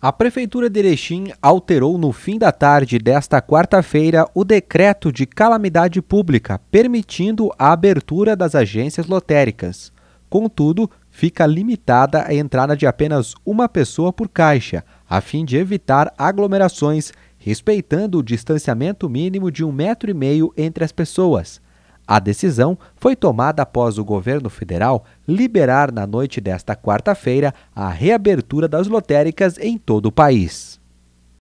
A Prefeitura de Erechim alterou no fim da tarde desta quarta-feira o decreto de calamidade pública, permitindo a abertura das agências lotéricas. Contudo, fica limitada a entrada de apenas uma pessoa por caixa, a fim de evitar aglomerações, respeitando o distanciamento mínimo de um metro e meio entre as pessoas. A decisão foi tomada após o governo federal liberar na noite desta quarta-feira a reabertura das lotéricas em todo o país.